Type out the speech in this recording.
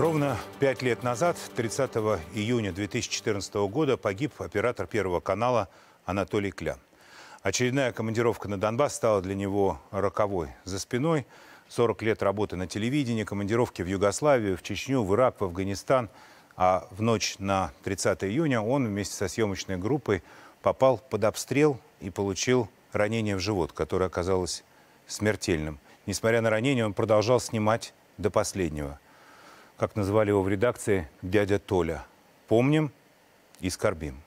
Ровно пять лет назад, 30 июня 2014 года, погиб оператор Первого канала Анатолий Кля. Очередная командировка на Донбасс стала для него роковой. За спиной 40 лет работы на телевидении, командировки в Югославию, в Чечню, в Ирак, в Афганистан. А в ночь на 30 июня он вместе со съемочной группой попал под обстрел и получил ранение в живот, которое оказалось смертельным. Несмотря на ранение, он продолжал снимать до последнего – как называли его в редакции, дядя Толя. Помним и скорбим.